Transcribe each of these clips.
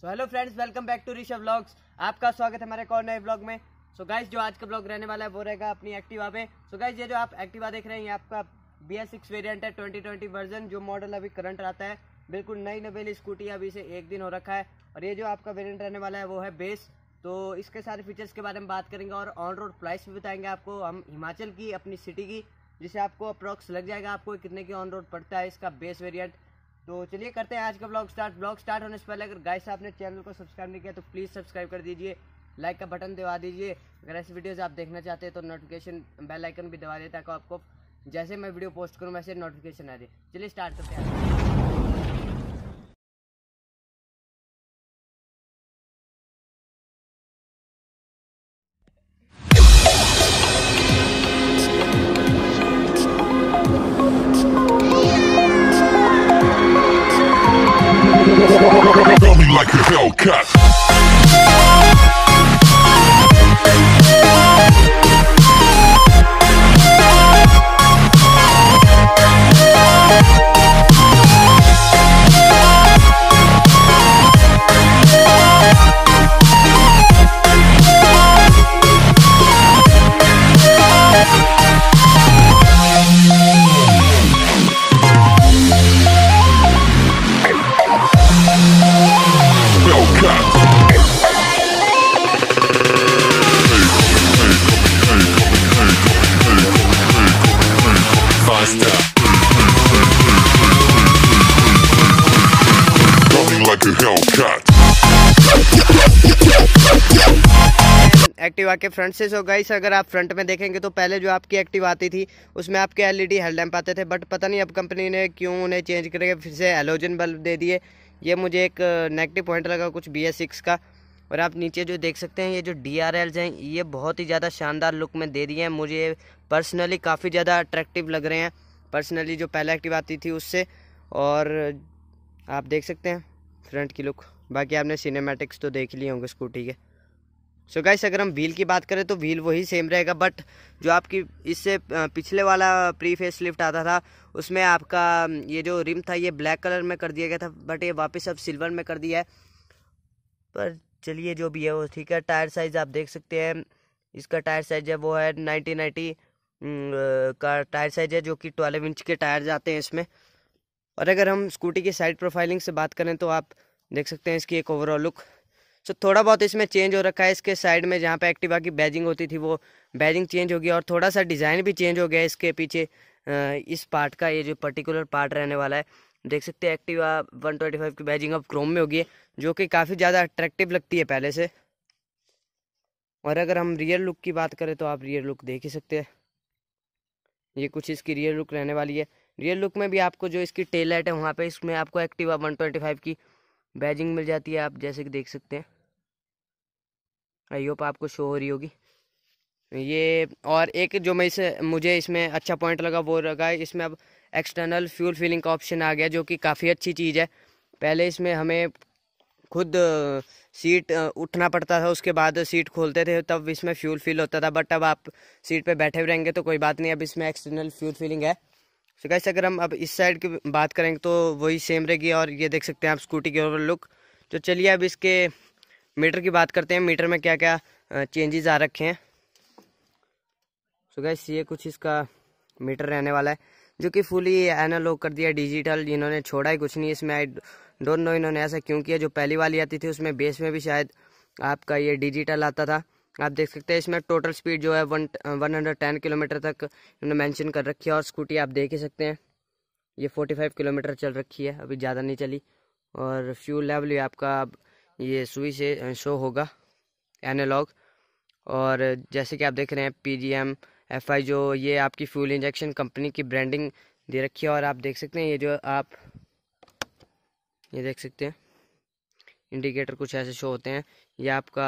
So hello friends welcome back to Rishabh blogs आपका स्वागत है हमारे और नए ब्लॉग में सो so गाइस जो आज का ब्लॉग रहने वाला है वो रहेगा अपनी एक्टिवा पे सो so गाइस ये जो आप एक्टिवा देख रहे हैं ये आपका बी एस सिक्स वेरियंट है ट्वेंटी ट्वेंटी वर्जन जो मॉडल अभी करंट आता है बिल्कुल नई नवेली स्कूटी अभी से एक दिन हो रखा है और ये जो आपका वेरियंट रहने वाला है वो है बेस तो इसके सारे फीचर्स के बारे में बात करेंगे और ऑन रोड प्राइस भी बताएंगे आपको हम हिमाचल की अपनी सिटी की जिसे आपको अप्रॉक्स लग जाएगा आपको कितने की ऑन रोड पड़ता है इसका बेस वेरियंट तो चलिए करते हैं आज का ब्लॉग स्टार्ट ब्लॉग स्टार्ट होने से पहले अगर गाइस आपने चैनल को सब्सक्राइब नहीं किया तो प्लीज़ सब्सक्राइब कर दीजिए लाइक का बटन दबा दीजिए अगर ऐसी वीडियोज़ आप देखना चाहते हैं तो नोटिफिकेशन बेल आइकन भी दबा दें ताकि आपको जैसे मैं वीडियो पोस्ट करूँ वैसे नोटिफिकेशन आ जाए चलिए स्टार्ट करते हैं like a Hellcat. एक्टिवा के फ्रंट से सो गाइस अगर आप फ्रंट में देखेंगे तो पहले जो आपकी एक्टिव आती थी उसमें आपके एलईडी हेडलैम्प e आते थे बट पता नहीं अब कंपनी ने क्यों उन्हें चेंज करके फिर से एलोजन बल्ब दे दिए ये मुझे एक नेगेटिव पॉइंट लगा कुछ बी का और आप नीचे जो देख सकते हैं ये जो डी आर एल्स हैं ये बहुत ही ज़्यादा शानदार लुक में दे दिए हैं मुझे पर्सनली काफ़ी ज़्यादा अट्रैक्टिव लग रहे हैं पर्सनली जो पहले एक्टिव आती थी उससे और आप देख सकते हैं फ्रंट की लुक बाकी आपने सिनेमेटिक्स तो देख लिए होंगे स्कूटी के सो so गाइस अगर हम व्हील की बात करें तो व्हील वही सेम रहेगा बट जो आपकी इससे पिछले वाला प्री फेस लिफ्ट आता था उसमें आपका ये जो रिम था ये ब्लैक कलर में कर दिया गया था बट ये वापस अब सिल्वर में कर दिया है पर चलिए जो भी है वो ठीक है टायर साइज आप देख सकते हैं इसका टायर साइज है वो है नाइनटीन नाइन्टी का टायर साइज है जो कि ट्वेल्व इंच के टायर आते हैं इसमें और अगर हम स्कूटी की साइड प्रोफाइलिंग से बात करें तो आप देख सकते हैं इसकी एक ओवरऑल लुक सो थोड़ा बहुत इसमें चेंज हो रखा है इसके साइड में जहाँ पे एक्टिवा की बैजिंग होती थी वो बैजिंग चेंज हो गई और थोड़ा सा डिज़ाइन भी चेंज हो गया इसके पीछे इस पार्ट का ये जो पर्टिकुलर पार्ट रहने वाला है देख सकते हैं एक्टिवा 125 की बैजिंग अब क्रोम में होगी जो कि काफ़ी ज़्यादा अट्रैक्टिव लगती है पहले से और अगर हम रियल लुक की बात करें तो आप रियल लुक देख ही सकते हैं ये कुछ इसकी रियल लुक रहने वाली है रियल लुक में भी आपको जो इसकी टेल लाइट है वहाँ पे इसमें आपको एक्टिवा 125 की बैजिंग मिल जाती है आप जैसे कि देख सकते हैं आई होप आपको शो हो रही होगी ये और एक जो मैं इसे मुझे इसमें अच्छा पॉइंट लगा वो लगा इसमें अब एक्सटर्नल फ्यूल फिलिंग का ऑप्शन आ गया जो कि काफ़ी अच्छी चीज़ है पहले इसमें हमें खुद सीट उठना पड़ता था उसके बाद सीट खोलते थे तब इसमें फ्यूल फिल होता था बट अब आप सीट पे बैठे रहेंगे तो कोई बात नहीं अब इसमें एक्सटर्नल फ्यूल फिलिंग है सो गैस अगर हम अब इस साइड की बात करेंगे तो वही सेम रहेगी और ये देख सकते हैं आप स्कूटी की ओवर लुक तो चलिए अब इसके मीटर की बात करते हैं मीटर में क्या क्या चेंजेस आ रखे हैं सो गैस ये कुछ इसका मीटर रहने वाला है जो कि फुली एनालॉग कर दिया डिजिटल इन्होंने छोड़ा ही कुछ नहीं इसमें आई डोंट नो इन्होंने ऐसा क्यों किया जो पहली वाली आती थी उसमें बेस में भी शायद आपका ये डिजिटल आता था आप देख सकते हैं इसमें टोटल स्पीड जो है one one hundred ten kilometre तक इन्होंने मेंशन कर रखी है और स्कूटी आप देख ही सकते हैं ये फोर्टी फाइव किलोमीटर चल रखी है अभी ज़्यादा नहीं चली और फ्यूल लेवल भी आपका ये सुई से शो होगा एनालॉग और जैसे कि आप देख रहे हैं P G M F I जो ये आपकी फ्यूल इंजेक्शन कंपनी की ब्रांडिंग दे रखी है और आप देख सकते हैं ये जो आप ये देख सकते हैं इंडिकेटर कुछ ऐसे शो होते हैं ये आपका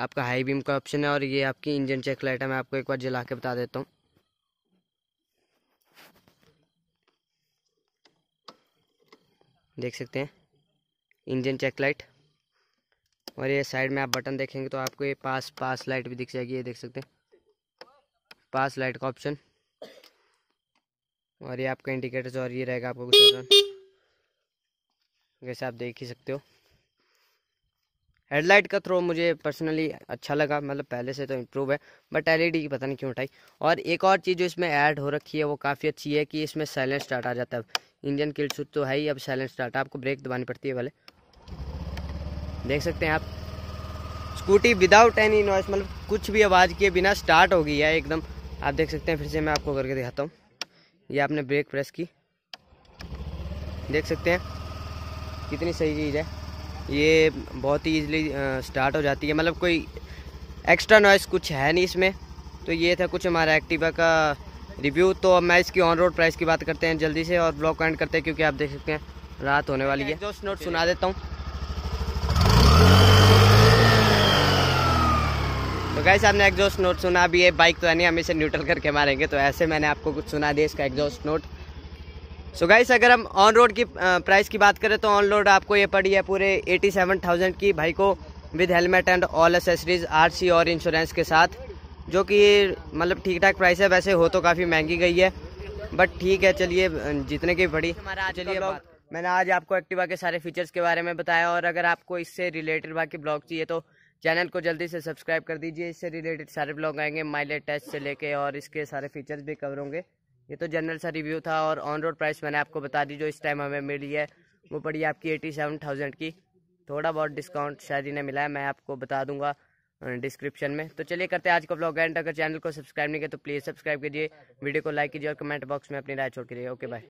आपका हाई बीम का ऑप्शन है और ये आपकी इंजन चेक लाइट है मैं आपको एक बार जला के बता देता हूँ देख सकते हैं इंजन चेक लाइट और ये साइड में आप बटन देखेंगे तो आपको ये पास पास लाइट भी दिख जाएगी ये देख सकते हैं पास लाइट का ऑप्शन और ये आपका इंडिकेटर्स और ये रहेगा आपको कुछ जैसे आप देख ही सकते हो हेडलाइट का थ्रो मुझे पर्सनली अच्छा लगा मतलब पहले से तो इम्प्रूव है बट एल e की पता नहीं क्यों उठाई और एक और चीज़ जो इसमें ऐड हो रखी है वो काफ़ी अच्छी है कि इसमें साइलेंस स्टार्ट आ जाता है इंजन किल सुट तो है ही अब साइलेंस स्टार्ट आपको ब्रेक दबानी पड़ती है भले देख सकते हैं आप स्कूटी विदाउट एनी नॉइस मतलब कुछ भी आवाज़ के बिना स्टार्ट हो गई है एकदम आप देख सकते हैं फिर से मैं आपको करके दिखाता हूँ ये आपने ब्रेक प्रेस की देख सकते हैं कितनी सही चीज़ है ये बहुत ही ईजिली स्टार्ट हो जाती है मतलब कोई एक्स्ट्रा नॉइस कुछ है नहीं इसमें तो ये था कुछ हमारा एक्टिवा का रिव्यू तो अब मैं इसकी ऑन रोड प्राइस की बात करते हैं जल्दी से और ब्लॉक एंड करते हैं क्योंकि आप देख सकते हैं रात होने वाली है दोस्त नोट सुना देता हूँ तो गाइस आपने एग्जॉस्ट नोट सुना अभी ये बाइक तो है नहीं हम इसे न्यूट्रल करके मारेंगे तो ऐसे मैंने आपको कुछ सुना दिया इसका exhaust note so so guys अगर हम ऑन रोड की प्राइस की बात करें तो ऑन रोड आपको ये पड़ी है पूरे एटी सेवन थाउजेंड की भाई को with helmet and all accessories RC और इंश्योरेंस के साथ जो कि मतलब ठीक ठाक प्राइस है वैसे हो तो काफ़ी महंगी गई है बट ठीक है चलिए जितने की पड़ी हमारा चलिए मैंने आज आपको एक्टिवा के सारे फीचर्स के बारे में बताया और अगर आपको इससे रिलेटेड बाकी ब्लॉग चाहिए तो चैनल को जल्दी से सब्सक्राइब कर दीजिए इससे रिलेटेड सारे ब्लॉग आएंगे माइलेज टेस्ट से लेके और इसके सारे फीचर्स भी कवर होंगे ये तो जनरल सा रिव्यू था और ऑन रोड प्राइस मैंने आपको बता दी जो इस टाइम हमें मिली है वो पड़ी आपकी एटी सेवन थाउजेंड की थोड़ा बहुत डिस्काउंट शायद इन्हें मिला है मैं आपको बता दूंगा डिस्क्रिप्शन में तो चलिए करते हैं आज का ब्लॉग एंड अगर चैनल को सब्सक्राइब नहीं किया तो प्लीज़ सब्सक्राइब कीजिए वीडियो को लाइक कीजिए और कमेंट बॉक्स में अपनी राय छोड़ कीजिए ओके बाय